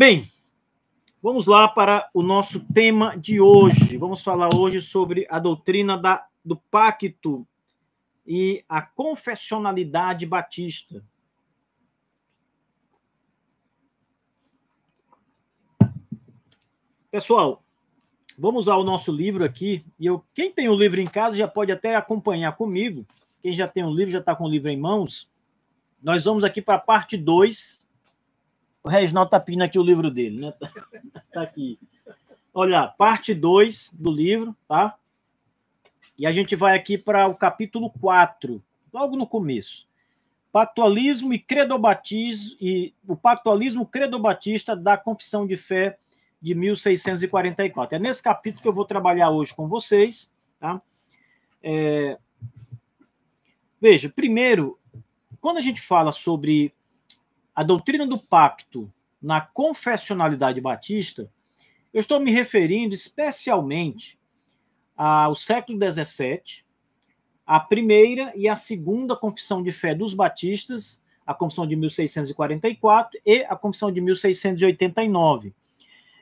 Bem, vamos lá para o nosso tema de hoje. Vamos falar hoje sobre a doutrina da, do pacto e a confessionalidade batista. Pessoal, vamos ao nosso livro aqui. E eu, quem tem o livro em casa já pode até acompanhar comigo. Quem já tem o livro já está com o livro em mãos. Nós vamos aqui para a parte 2 o Reginaldo tá pindo aqui o livro dele, né? Tá aqui. Olha, parte 2 do livro, tá? E a gente vai aqui para o capítulo 4, logo no começo. Pactualismo e credobatismo e o pactualismo credobatista da Confissão de Fé de 1644. É nesse capítulo que eu vou trabalhar hoje com vocês, tá? É... Veja, primeiro, quando a gente fala sobre a doutrina do pacto na confessionalidade batista, eu estou me referindo especialmente ao século XVII, a primeira e a segunda confissão de fé dos batistas, a confissão de 1644 e a confissão de 1689.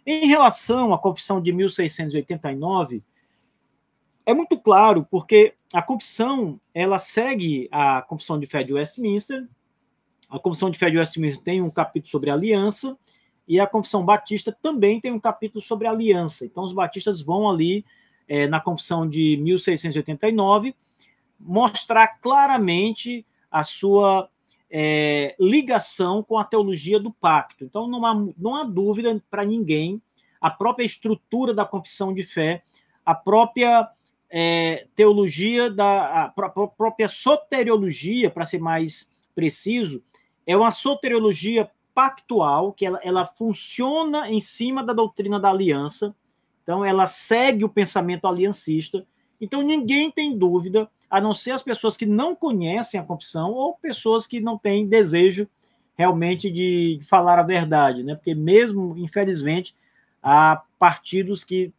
Em relação à confissão de 1689, é muito claro porque a confissão ela segue a confissão de fé de Westminster, a Confissão de Fé de Westminster tem um capítulo sobre aliança e a Confissão Batista também tem um capítulo sobre aliança. Então, os batistas vão ali é, na Confissão de 1689 mostrar claramente a sua é, ligação com a teologia do pacto. Então, não há, não há dúvida para ninguém a própria estrutura da Confissão de Fé, a própria é, teologia, da, a própria soteriologia, para ser mais preciso, é uma soteriologia pactual, que ela, ela funciona em cima da doutrina da aliança, então ela segue o pensamento aliancista. Então ninguém tem dúvida, a não ser as pessoas que não conhecem a confissão ou pessoas que não têm desejo realmente de falar a verdade, né? Porque mesmo, infelizmente, há partidos que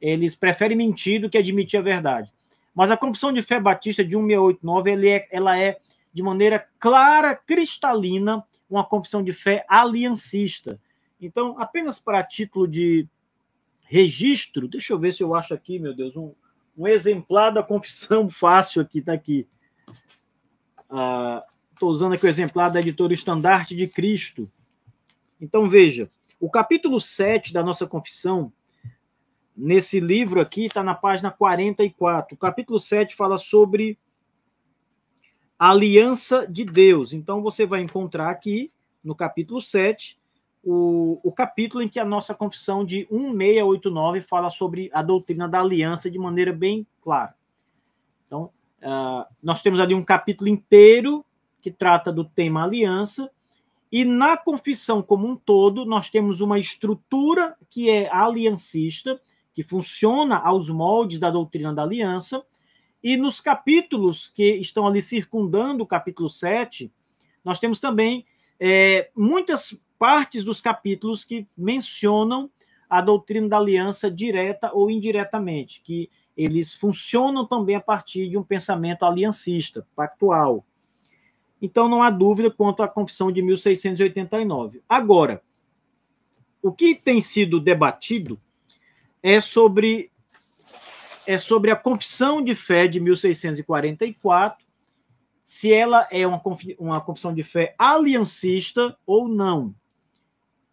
eles preferem mentir do que admitir a verdade. Mas a confissão de fé batista de 1689, ele é, ela é de maneira clara, cristalina, uma confissão de fé aliancista. Então, apenas para título de registro, deixa eu ver se eu acho aqui, meu Deus, um, um exemplar da confissão fácil aqui, está aqui. Estou uh, ah, usando aqui o exemplar da editora Estandarte de Cristo. Então, veja, o capítulo 7 da nossa confissão, nesse livro aqui, está na página 44. O capítulo 7 fala sobre a aliança de Deus. Então você vai encontrar aqui no capítulo 7 o, o capítulo em que a nossa confissão de 1689 fala sobre a doutrina da aliança de maneira bem clara. Então, uh, nós temos ali um capítulo inteiro que trata do tema aliança, e na confissão como um todo, nós temos uma estrutura que é aliancista, que funciona aos moldes da doutrina da aliança, e nos capítulos que estão ali circundando o capítulo 7, nós temos também é, muitas partes dos capítulos que mencionam a doutrina da aliança direta ou indiretamente, que eles funcionam também a partir de um pensamento aliancista, pactual. Então não há dúvida quanto à confissão de 1689. Agora, o que tem sido debatido é sobre é sobre a confissão de fé de 1644, se ela é uma, uma confissão de fé aliancista ou não.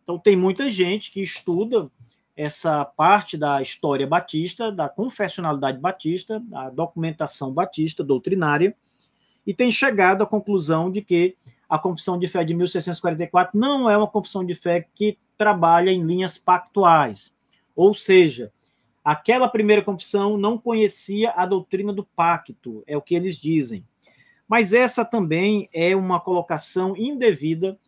Então, tem muita gente que estuda essa parte da história batista, da confessionalidade batista, da documentação batista, doutrinária, e tem chegado à conclusão de que a confissão de fé de 1644 não é uma confissão de fé que trabalha em linhas pactuais. Ou seja, Aquela primeira confissão não conhecia a doutrina do pacto, é o que eles dizem. Mas essa também é uma colocação indevida,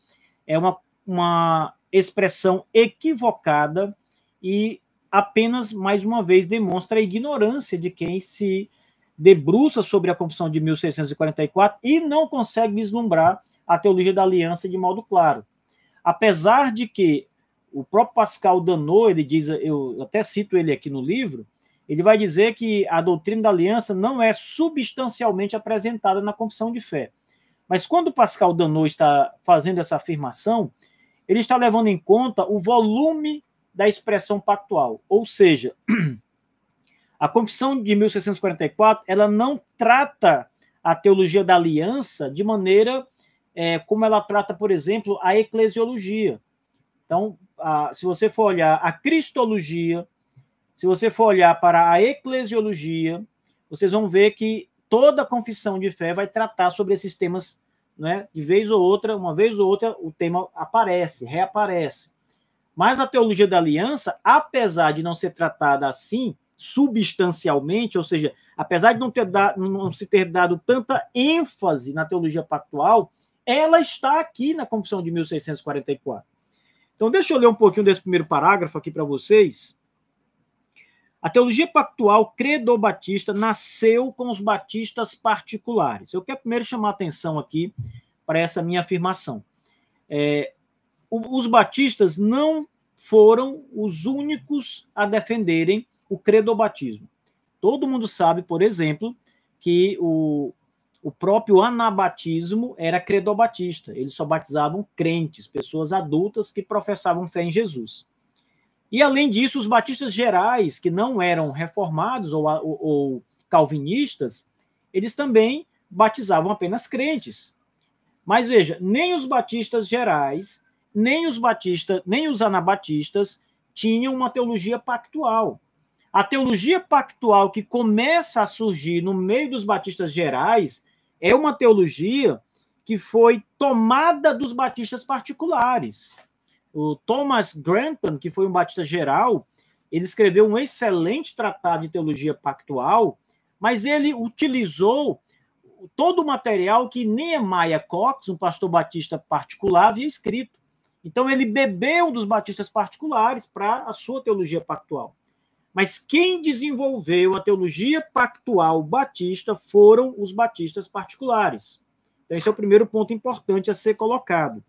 é uma, uma expressão equivocada e apenas, mais uma vez, demonstra a ignorância de quem se debruça sobre a confissão de 1644 e não consegue vislumbrar a teologia da aliança de modo claro. Apesar de que o próprio Pascal Danot, ele diz, eu até cito ele aqui no livro, ele vai dizer que a doutrina da aliança não é substancialmente apresentada na confissão de fé. Mas quando Pascal Danot está fazendo essa afirmação, ele está levando em conta o volume da expressão pactual, ou seja, a confissão de 1644 ela não trata a teologia da aliança de maneira é, como ela trata, por exemplo, a eclesiologia. Então, a, se você for olhar a cristologia, se você for olhar para a eclesiologia, vocês vão ver que toda confissão de fé vai tratar sobre esses temas, né? De vez ou outra, uma vez ou outra, o tema aparece, reaparece. Mas a teologia da aliança, apesar de não ser tratada assim, substancialmente, ou seja, apesar de não, ter não se ter dado tanta ênfase na teologia pactual, ela está aqui na Confissão de 1644. Então, deixa eu ler um pouquinho desse primeiro parágrafo aqui para vocês. A teologia pactual credo-batista nasceu com os batistas particulares. Eu quero primeiro chamar atenção aqui para essa minha afirmação. É, os batistas não foram os únicos a defenderem o credo-batismo. Todo mundo sabe, por exemplo, que o o próprio anabatismo era credobatista. Eles só batizavam crentes, pessoas adultas que professavam fé em Jesus. E, além disso, os batistas gerais, que não eram reformados ou, ou, ou calvinistas, eles também batizavam apenas crentes. Mas veja, nem os batistas gerais, nem os batistas, nem os anabatistas tinham uma teologia pactual. A teologia pactual que começa a surgir no meio dos batistas gerais é uma teologia que foi tomada dos batistas particulares. O Thomas Grantham, que foi um batista geral, ele escreveu um excelente tratado de teologia pactual, mas ele utilizou todo o material que Nehemiah Cox, um pastor batista particular, havia escrito. Então ele bebeu dos batistas particulares para a sua teologia pactual. Mas quem desenvolveu a teologia pactual batista foram os batistas particulares. Então, esse é o primeiro ponto importante a ser colocado.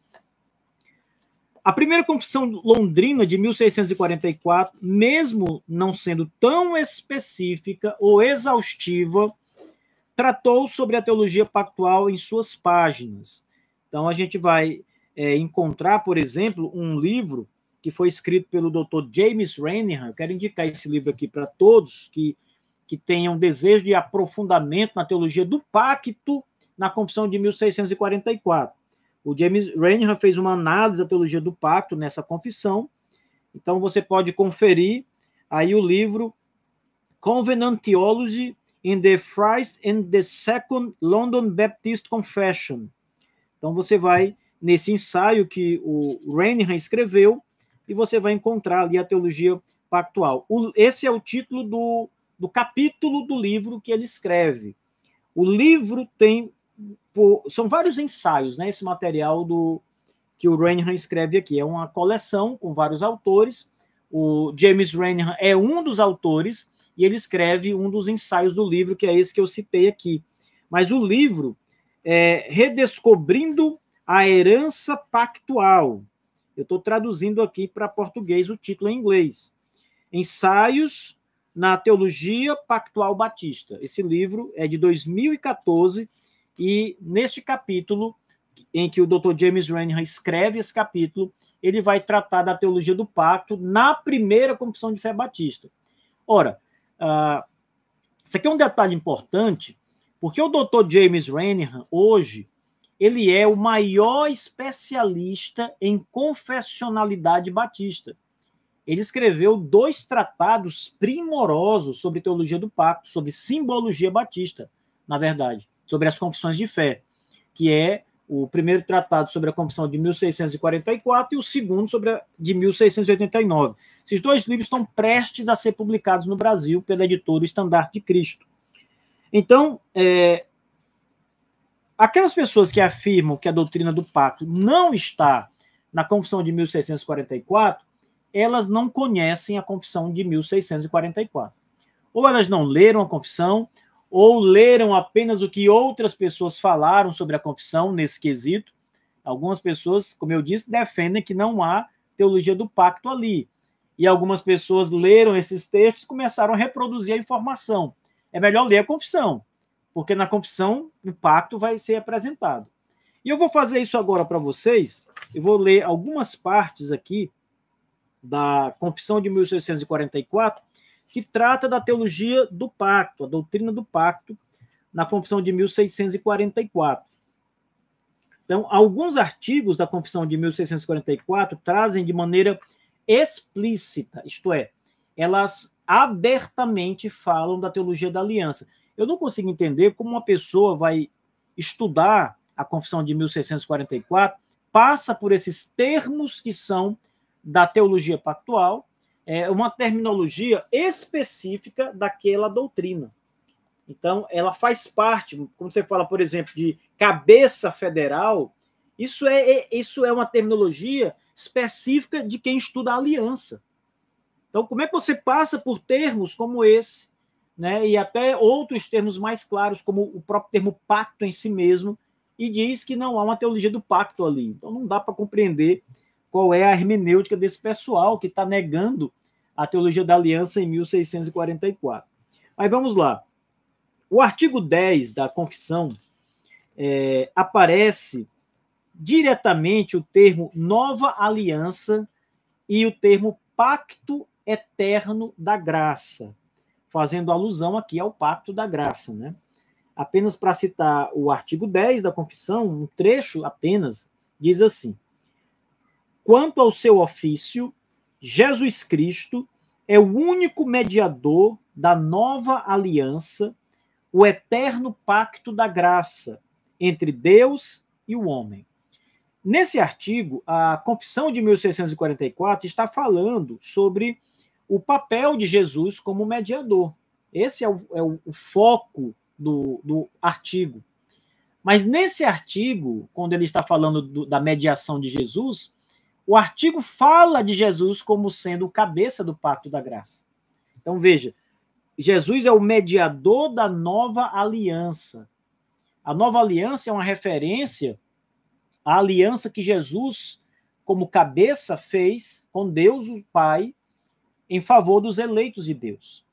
A primeira confissão londrina de 1644, mesmo não sendo tão específica ou exaustiva, tratou sobre a teologia pactual em suas páginas. Então, a gente vai é, encontrar, por exemplo, um livro que foi escrito pelo Dr. James Renihan. Eu quero indicar esse livro aqui para todos que, que tenham desejo de aprofundamento na teologia do pacto na Confissão de 1644. O James Renihan fez uma análise da teologia do pacto nessa confissão. Então você pode conferir aí o livro Covenant Theology in the First and the Second London Baptist Confession. Então você vai nesse ensaio que o Renihan escreveu, e você vai encontrar ali a teologia pactual. O, esse é o título do, do capítulo do livro que ele escreve. O livro tem. são vários ensaios, né? Esse material do que o Rainham escreve aqui. É uma coleção com vários autores. O James Rainham é um dos autores e ele escreve um dos ensaios do livro, que é esse que eu citei aqui. Mas o livro é Redescobrindo a Herança Pactual. Eu estou traduzindo aqui para português o título em inglês. Ensaios na Teologia Pactual Batista. Esse livro é de 2014 e neste capítulo em que o Dr. James Renihan escreve esse capítulo, ele vai tratar da teologia do pacto na primeira confissão de fé batista. Ora, uh, isso aqui é um detalhe importante, porque o Dr. James Renihan hoje ele é o maior especialista em confessionalidade batista. Ele escreveu dois tratados primorosos sobre teologia do pacto, sobre simbologia batista, na verdade, sobre as confissões de fé, que é o primeiro tratado sobre a confissão de 1644 e o segundo sobre a de 1689. Esses dois livros estão prestes a ser publicados no Brasil pela editora Estandarte de Cristo. Então, é, Aquelas pessoas que afirmam que a doutrina do pacto não está na Confissão de 1644, elas não conhecem a Confissão de 1644. Ou elas não leram a Confissão, ou leram apenas o que outras pessoas falaram sobre a Confissão nesse quesito. Algumas pessoas, como eu disse, defendem que não há teologia do pacto ali. E algumas pessoas leram esses textos e começaram a reproduzir a informação. É melhor ler a Confissão porque na confissão o pacto vai ser apresentado. E eu vou fazer isso agora para vocês. Eu vou ler algumas partes aqui da Confissão de 1644, que trata da teologia do pacto, a doutrina do pacto, na Confissão de 1644. Então, alguns artigos da Confissão de 1644 trazem de maneira explícita, isto é, elas abertamente falam da teologia da aliança. Eu não consigo entender como uma pessoa vai estudar a Confissão de 1644, passa por esses termos que são da teologia pactual, é uma terminologia específica daquela doutrina. Então, ela faz parte, como você fala, por exemplo, de cabeça federal, isso é, é isso é uma terminologia específica de quem estuda a aliança. Então, como é que você passa por termos como esse? né, e até outros termos mais claros, como o próprio termo pacto em si mesmo, e diz que não há uma teologia do pacto ali. Então não dá para compreender qual é a hermenêutica desse pessoal que está negando a teologia da aliança em 1644. Aí vamos lá. O artigo 10 da confissão é, aparece diretamente o termo nova aliança e o termo pacto eterno da graça fazendo alusão aqui ao pacto da graça, né? Apenas para citar o artigo 10 da confissão, um trecho apenas diz assim: Quanto ao seu ofício, Jesus Cristo é o único mediador da nova aliança, o eterno pacto da graça entre Deus e o homem. Nesse artigo, a Confissão de 1644 está falando sobre o papel de Jesus como mediador. Esse é o, é o, o foco do, do, artigo. Mas nesse artigo, quando ele está falando do, da mediação de Jesus, o artigo fala de Jesus como sendo o cabeça do pacto da graça. Então veja, Jesus é o mediador da nova aliança. A nova aliança é uma referência à aliança que Jesus, como cabeça, fez com Deus, o Pai, em favor dos eleitos de Deus.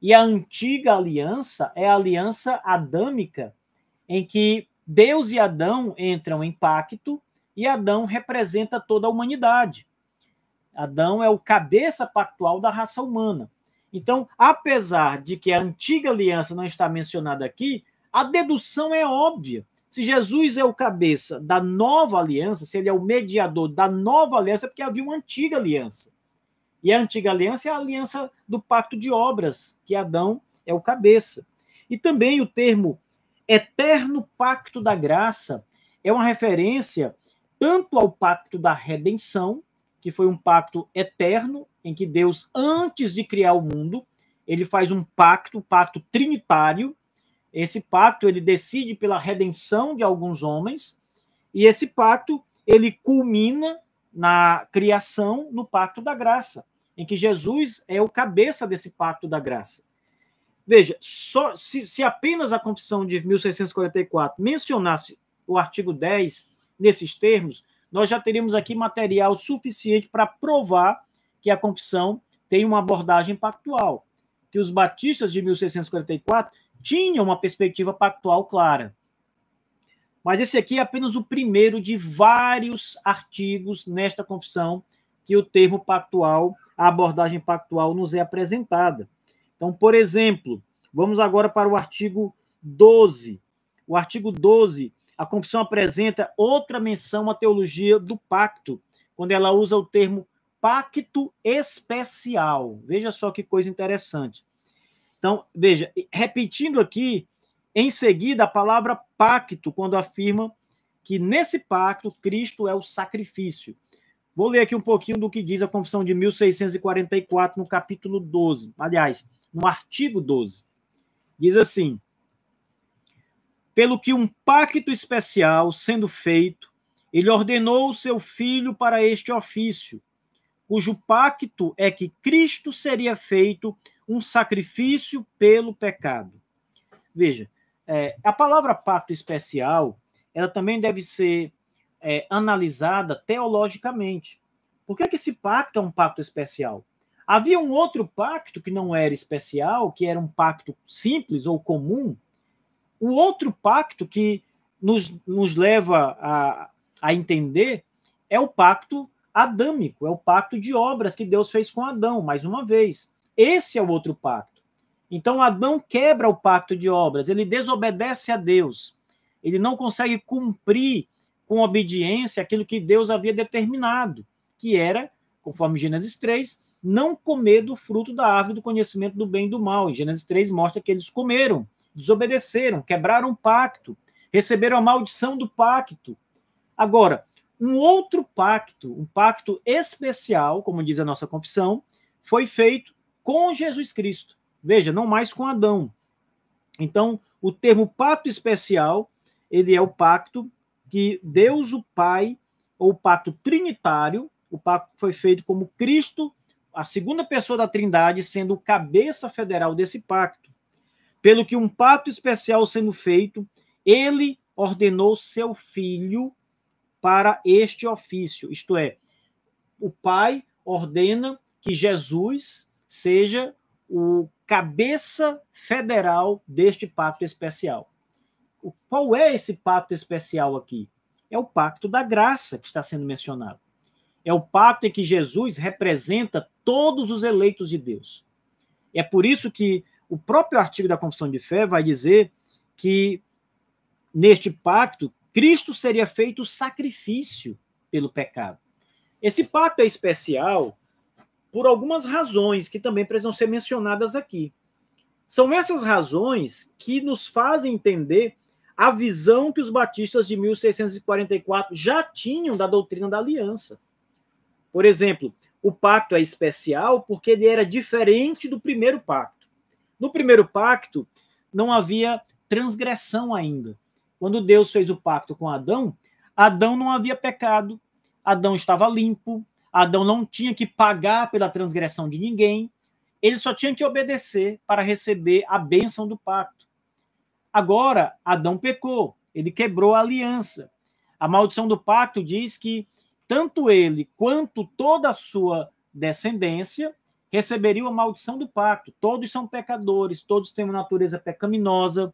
E a antiga aliança é a aliança adâmica, em que Deus e Adão entram em pacto e Adão representa toda a humanidade. Adão é o cabeça pactual da raça humana. Então, apesar de que a antiga aliança não está mencionada aqui, a dedução é óbvia. Se Jesus é o cabeça da nova aliança, se ele é o mediador da nova aliança, é porque havia uma antiga aliança. E a antiga aliança é a aliança do pacto de obras, que Adão é o cabeça. E também o termo eterno pacto da graça é uma referência tanto ao pacto da redenção, que foi um pacto eterno, em que Deus, antes de criar o mundo, ele faz um pacto, um pacto trinitário. Esse pacto ele decide pela redenção de alguns homens, e esse pacto ele culmina na criação, no pacto da graça em que Jesus é o cabeça desse pacto da graça. Veja, só, se, se apenas a confissão de 1644 mencionasse o artigo 10 nesses termos, nós já teríamos aqui material suficiente para provar que a confissão tem uma abordagem pactual, que os batistas de 1644 tinham uma perspectiva pactual clara. Mas esse aqui é apenas o primeiro de vários artigos nesta confissão que o termo pactual a abordagem pactual nos é apresentada. Então, por exemplo, vamos agora para o artigo 12. O artigo 12, a confissão apresenta outra menção à teologia do pacto, quando ela usa o termo pacto especial. Veja só que coisa interessante. Então, veja, repetindo aqui, em seguida, a palavra pacto, quando afirma que nesse pacto Cristo é o sacrifício. Vou ler aqui um pouquinho do que diz a Confissão de 1644, no capítulo 12. Aliás, no artigo 12. Diz assim: Pelo que um pacto especial sendo feito, ele ordenou o seu filho para este ofício, cujo pacto é que Cristo seria feito um sacrifício pelo pecado. Veja, é, a palavra pacto especial, ela também deve ser é, analisada teologicamente. Por que, que esse pacto é um pacto especial? Havia um outro pacto que não era especial, que era um pacto simples ou comum. O outro pacto que nos, nos leva a, a entender é o pacto adâmico, é o pacto de obras que Deus fez com Adão, mais uma vez. Esse é o outro pacto. Então, Adão quebra o pacto de obras, ele desobedece a Deus, ele não consegue cumprir com obediência aquilo que Deus havia determinado, que era, conforme Gênesis 3, não comer do fruto da árvore do conhecimento do bem e do mal. Em Gênesis 3 mostra que eles comeram, desobedeceram, quebraram o pacto, receberam a maldição do pacto. Agora, um outro pacto, um pacto especial, como diz a nossa confissão, foi feito com Jesus Cristo. Veja, não mais com Adão. Então, o termo pacto especial, ele é o pacto que Deus o Pai, ou o pacto trinitário, o pacto foi feito como Cristo, a segunda pessoa da Trindade, sendo o cabeça federal desse pacto. Pelo que um pacto especial sendo feito, ele ordenou seu filho para este ofício, isto é, o Pai ordena que Jesus seja o cabeça federal deste pacto especial qual é esse pacto especial aqui? É o pacto da graça que está sendo mencionado. É o pacto em que Jesus representa todos os eleitos de Deus. É por isso que o próprio artigo da Confissão de Fé vai dizer que neste pacto Cristo seria feito sacrifício pelo pecado. Esse pacto é especial por algumas razões que também precisam ser mencionadas aqui. São essas razões que nos fazem entender a visão que os batistas de 1644 já tinham da doutrina da aliança. Por exemplo, o pacto é especial porque ele era diferente do primeiro pacto. No primeiro pacto, não havia transgressão ainda. Quando Deus fez o pacto com Adão, Adão não havia pecado, Adão estava limpo, Adão não tinha que pagar pela transgressão de ninguém, ele só tinha que obedecer para receber a bênção do pacto. Agora, Adão pecou, ele quebrou a aliança. A maldição do pacto diz que tanto ele quanto toda a sua descendência receberiam a maldição do pacto. Todos são pecadores, todos têm uma natureza pecaminosa.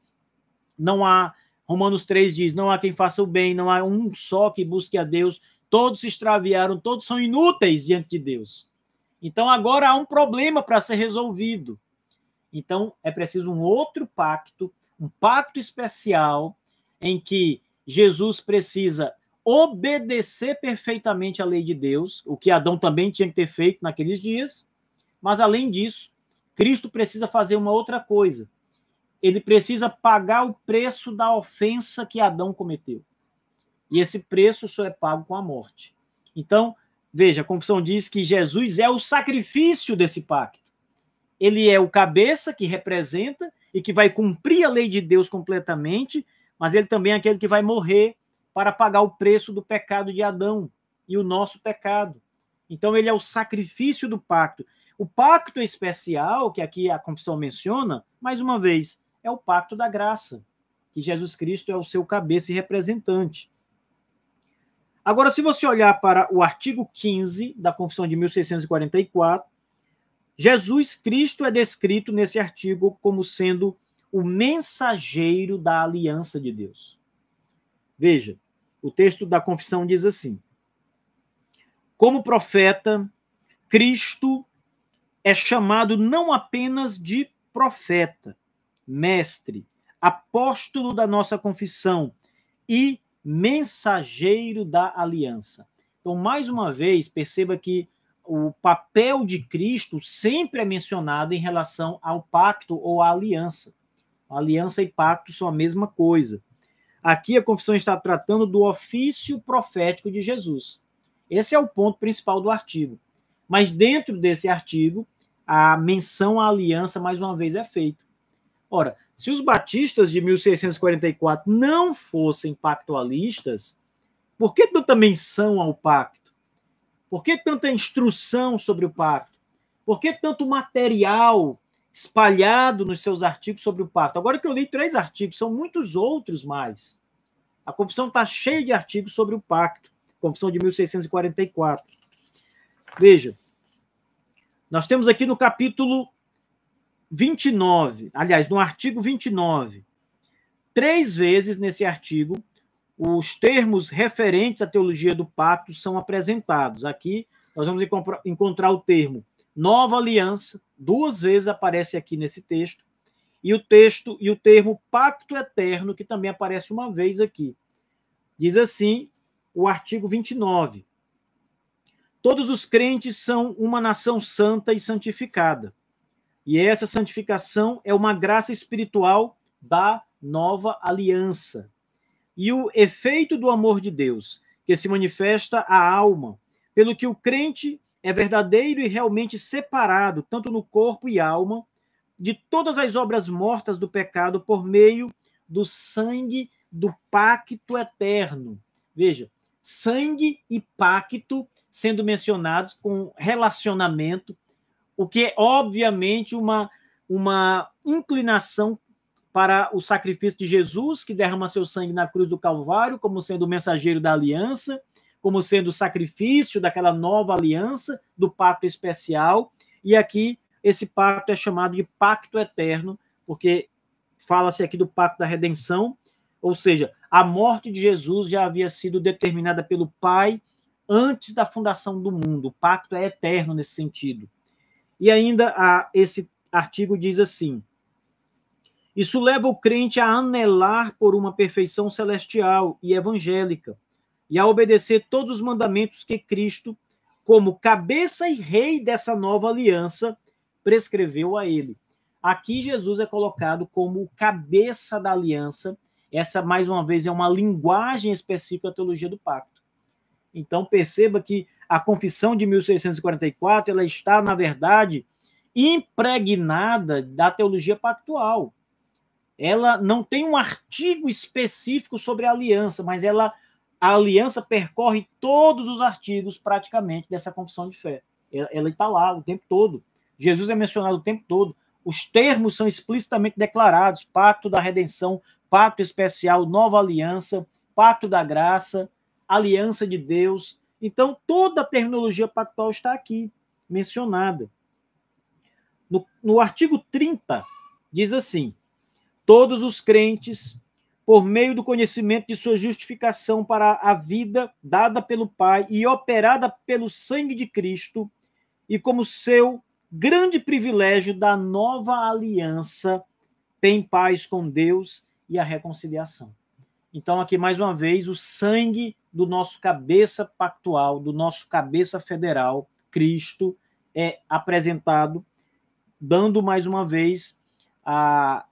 Não há, Romanos 3 diz, não há quem faça o bem, não há um só que busque a Deus. Todos se extraviaram, todos são inúteis diante de Deus. Então agora há um problema para ser resolvido. Então é preciso um outro pacto um pacto especial em que Jesus precisa obedecer perfeitamente à lei de Deus, o que Adão também tinha que ter feito naqueles dias, mas além disso, Cristo precisa fazer uma outra coisa. Ele precisa pagar o preço da ofensa que Adão cometeu. E esse preço só é pago com a morte. Então, veja, a confissão diz que Jesus é o sacrifício desse pacto. Ele é o cabeça que representa e que vai cumprir a lei de Deus completamente, mas ele também é aquele que vai morrer para pagar o preço do pecado de Adão e o nosso pecado. Então ele é o sacrifício do pacto. O pacto especial, que aqui a confissão menciona, mais uma vez, é o pacto da graça, que Jesus Cristo é o seu cabeça e representante. Agora, se você olhar para o artigo 15 da Confissão de 1644, Jesus Cristo é descrito nesse artigo como sendo o mensageiro da aliança de Deus. Veja, o texto da confissão diz assim: Como profeta, Cristo é chamado não apenas de profeta, mestre, apóstolo da nossa confissão e mensageiro da aliança. Então, mais uma vez, perceba que o papel de Cristo sempre é mencionado em relação ao pacto ou à aliança. Aliança e pacto são a mesma coisa. Aqui a confissão está tratando do ofício profético de Jesus. Esse é o ponto principal do artigo. Mas dentro desse artigo, a menção à aliança mais uma vez é feita. Ora, se os batistas de 1644 não fossem pactualistas, por que tanta menção ao pacto? Por que tanta instrução sobre o pacto? Por que tanto material espalhado nos seus artigos sobre o pacto? Agora que eu li três artigos, são muitos outros mais. A confissão está cheia de artigos sobre o pacto. Confissão de 1644. Veja, nós temos aqui no capítulo 29, aliás, no artigo 29, três vezes nesse artigo, os termos referentes à teologia do pacto são apresentados. Aqui nós vamos encontrar o termo nova aliança, duas vezes aparece aqui nesse texto, e o texto e o termo pacto eterno, que também aparece uma vez aqui. Diz assim o artigo 29. Todos os crentes são uma nação santa e santificada. E essa santificação é uma graça espiritual da nova aliança e o efeito do amor de Deus, que se manifesta à alma, pelo que o crente é verdadeiro e realmente separado, tanto no corpo e alma, de todas as obras mortas do pecado por meio do sangue do pacto eterno. Veja, sangue e pacto sendo mencionados com relacionamento, o que é obviamente uma, uma inclinação para o sacrifício de Jesus, que derrama seu sangue na cruz do Calvário, como sendo o mensageiro da aliança, como sendo o sacrifício daquela nova aliança, do pacto especial. E aqui, esse pacto é chamado de pacto eterno, porque fala-se aqui do pacto da redenção, ou seja, a morte de Jesus já havia sido determinada pelo Pai antes da fundação do mundo. O pacto é eterno nesse sentido. E ainda a, esse artigo diz assim isso leva o crente a anelar por uma perfeição celestial e evangélica e a obedecer todos os mandamentos que Cristo, como cabeça e rei dessa nova aliança, prescreveu a ele. Aqui Jesus é colocado como cabeça da aliança. Essa, mais uma vez, é uma linguagem específica da teologia do pacto. Então, perceba que a confissão de 1644 ela está, na verdade, impregnada da teologia pactual ela não tem um artigo específico sobre a aliança, mas ela a aliança percorre todos os artigos praticamente dessa confissão de fé. Ela está lá o tempo todo. Jesus é mencionado o tempo todo. Os termos são explicitamente declarados: pacto da redenção, pacto especial, nova aliança, pacto da graça, aliança de Deus. Então, toda a terminologia pactual está aqui mencionada. No, no artigo 30, diz assim: Todos os crentes, por meio do conhecimento de sua justificação para a vida dada pelo Pai e operada pelo sangue de Cristo, e como seu grande privilégio da nova aliança, tem paz com Deus e a reconciliação. Então, aqui mais uma vez, o sangue do nosso cabeça pactual, do nosso cabeça federal, Cristo, é apresentado, dando mais uma vez a,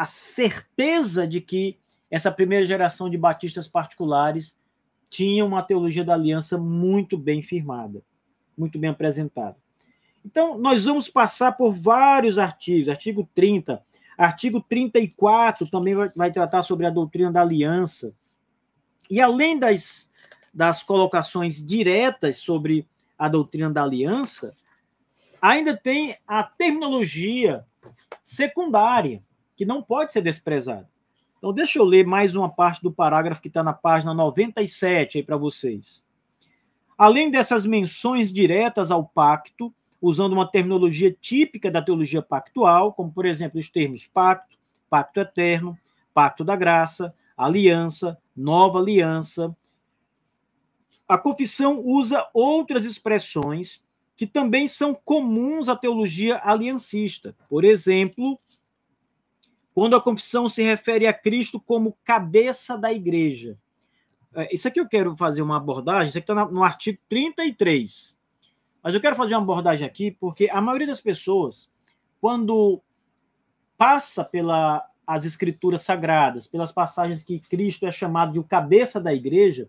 a certeza de que essa primeira geração de batistas particulares tinha uma teologia da aliança muito bem firmada, muito bem apresentada. Então, nós vamos passar por vários artigos, artigo 30, artigo 34 também vai, vai tratar sobre a doutrina da aliança. E além das, das colocações diretas sobre a doutrina da aliança, ainda tem a terminologia secundária que não pode ser desprezado. Então, deixa eu ler mais uma parte do parágrafo que está na página 97 aí para vocês. Além dessas menções diretas ao pacto, usando uma terminologia típica da teologia pactual, como, por exemplo, os termos pacto, pacto eterno, pacto da graça, aliança, nova aliança. A confissão usa outras expressões que também são comuns à teologia aliancista. Por exemplo, quando a confissão se refere a Cristo como cabeça da igreja. É, isso aqui eu quero fazer uma abordagem, isso aqui está no artigo 33. Mas eu quero fazer uma abordagem aqui, porque a maioria das pessoas, quando passa pelas escrituras sagradas, pelas passagens que Cristo é chamado de o cabeça da igreja,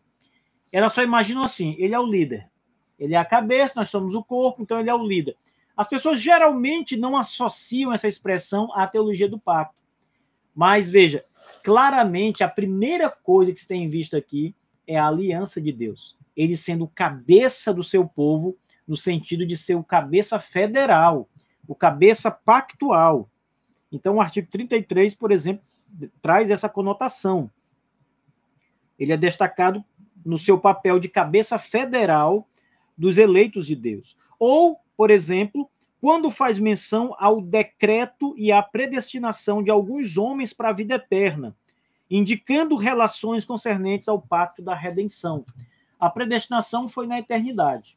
elas só imaginam assim: ele é o líder. Ele é a cabeça, nós somos o corpo, então ele é o líder. As pessoas geralmente não associam essa expressão à teologia do pacto. Mas veja, claramente a primeira coisa que se tem visto aqui é a aliança de Deus. Ele sendo cabeça do seu povo, no sentido de ser o cabeça federal, o cabeça pactual. Então, o artigo 33, por exemplo, traz essa conotação. Ele é destacado no seu papel de cabeça federal dos eleitos de Deus. Ou, por exemplo, quando faz menção ao decreto e à predestinação de alguns homens para a vida eterna, indicando relações concernentes ao pacto da redenção. A predestinação foi na eternidade.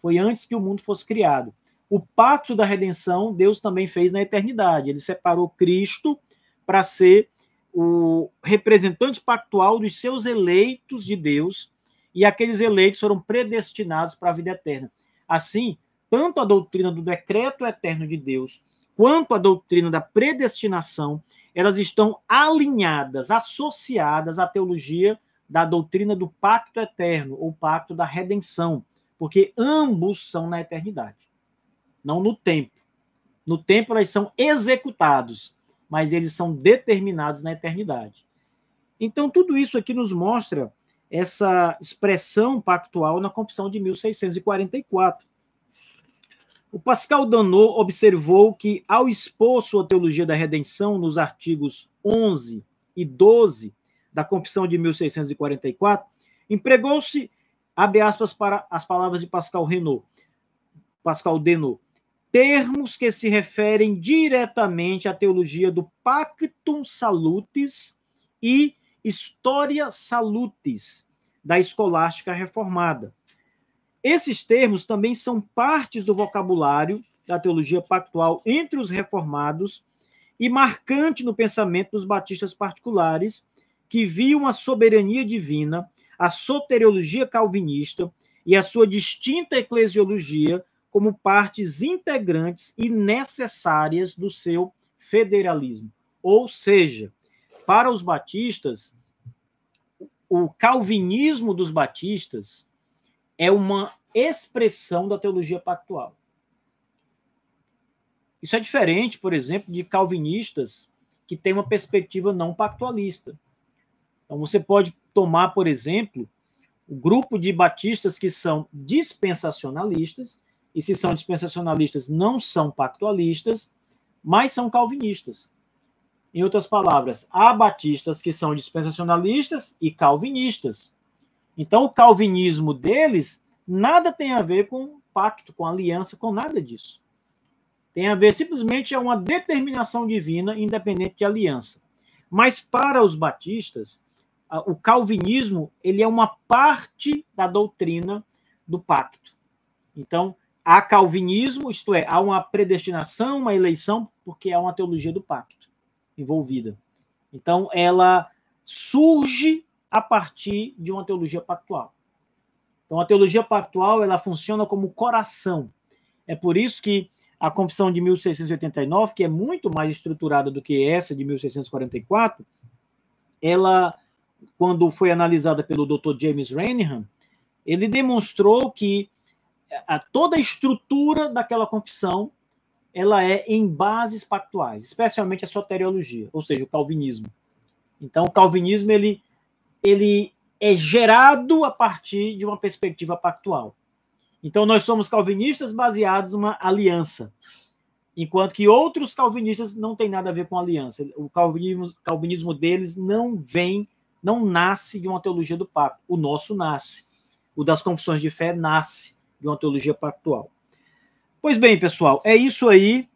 Foi antes que o mundo fosse criado. O pacto da redenção Deus também fez na eternidade. Ele separou Cristo para ser o representante pactual dos seus eleitos de Deus, e aqueles eleitos foram predestinados para a vida eterna. Assim, tanto a doutrina do decreto eterno de Deus quanto a doutrina da predestinação, elas estão alinhadas, associadas à teologia da doutrina do pacto eterno ou pacto da redenção, porque ambos são na eternidade, não no tempo. No tempo elas são executados, mas eles são determinados na eternidade. Então tudo isso aqui nos mostra essa expressão pactual na Confissão de 1644 o Pascal Danot observou que, ao expor sua teologia da redenção nos artigos 11 e 12 da Confissão de 1644, empregou-se, abre aspas, para as palavras de Pascal Renault, Pascal Denot, termos que se referem diretamente à teologia do Pactum Salutis e Historia Salutis da escolástica reformada, esses termos também são partes do vocabulário da teologia pactual entre os reformados e marcante no pensamento dos batistas particulares, que viam a soberania divina, a soteriologia calvinista e a sua distinta eclesiologia como partes integrantes e necessárias do seu federalismo. Ou seja, para os batistas, o calvinismo dos batistas é uma expressão da teologia pactual. Isso é diferente, por exemplo, de calvinistas que têm uma perspectiva não pactualista. Então, você pode tomar, por exemplo, o grupo de batistas que são dispensacionalistas, e se são dispensacionalistas, não são pactualistas, mas são calvinistas. Em outras palavras, há batistas que são dispensacionalistas e calvinistas. Então, o calvinismo deles nada tem a ver com pacto, com aliança, com nada disso. Tem a ver simplesmente é uma determinação divina, independente de aliança. Mas para os batistas, o calvinismo ele é uma parte da doutrina do pacto. Então, há calvinismo, isto é, há uma predestinação, uma eleição, porque há uma teologia do pacto envolvida. Então, ela surge a partir de uma teologia pactual. Então, a teologia pactual ela funciona como coração. É por isso que a Confissão de 1689, que é muito mais estruturada do que essa de 1644, ela, quando foi analisada pelo Dr. James Rainham, ele demonstrou que a, toda a estrutura daquela confissão ela é em bases pactuais, especialmente a soteriologia, ou seja, o calvinismo. Então, o calvinismo ele ele é gerado a partir de uma perspectiva pactual. Então, nós somos calvinistas baseados numa aliança, enquanto que outros calvinistas não têm nada a ver com aliança. O calvinismo, calvinismo deles não vem, não nasce de uma teologia do pacto. O nosso nasce. O das confissões de fé nasce de uma teologia pactual. Pois bem, pessoal, é isso aí.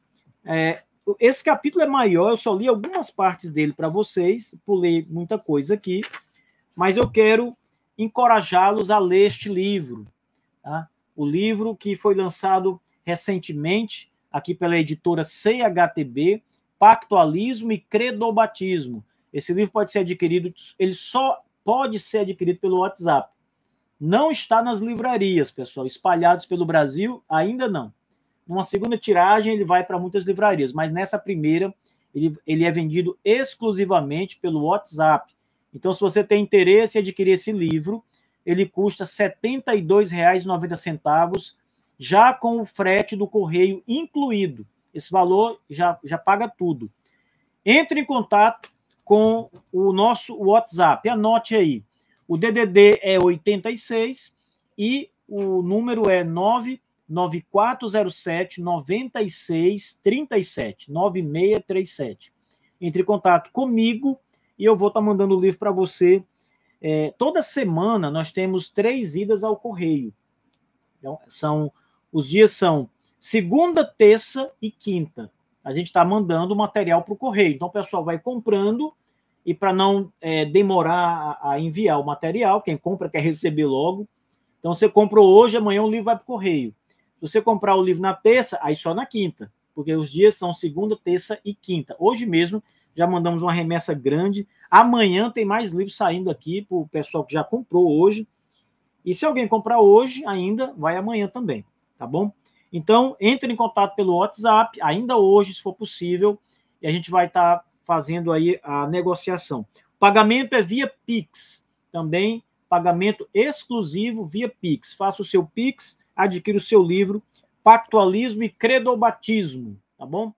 É, esse capítulo é maior, eu só li algumas partes dele para vocês, pulei muita coisa aqui mas eu quero encorajá-los a ler este livro. Tá? O livro que foi lançado recentemente aqui pela editora CHTB, Pactualismo e Credobatismo. Esse livro pode ser adquirido, ele só pode ser adquirido pelo WhatsApp. Não está nas livrarias, pessoal, espalhados pelo Brasil, ainda não. Numa segunda tiragem, ele vai para muitas livrarias, mas nessa primeira, ele, ele é vendido exclusivamente pelo WhatsApp. Então, se você tem interesse em adquirir esse livro, ele custa R$ 72,90, já com o frete do correio incluído. Esse valor já, já paga tudo. Entre em contato com o nosso WhatsApp. Anote aí. O DDD é 86 e o número é 99407 9637. 9637. Entre em contato comigo e eu vou estar tá mandando o livro para você. É, toda semana nós temos três idas ao correio. Então, são os dias são segunda, terça e quinta. A gente está mandando o material para o correio. Então, o pessoal vai comprando e para não é, demorar a, a, enviar o material, quem compra quer receber logo. Então, você comprou hoje, amanhã o livro vai para o correio. Se você comprar o livro na terça, aí só na quinta, porque os dias são segunda, terça e quinta. Hoje mesmo já mandamos uma remessa grande. Amanhã tem mais livros saindo aqui para o pessoal que já comprou hoje. E se alguém comprar hoje, ainda vai amanhã também, tá bom? Então, entre em contato pelo WhatsApp, ainda hoje, se for possível, e a gente vai estar tá fazendo aí a negociação. o Pagamento é via Pix, também pagamento exclusivo via Pix. Faça o seu Pix, adquira o seu livro, Pactualismo e Credobatismo, tá bom?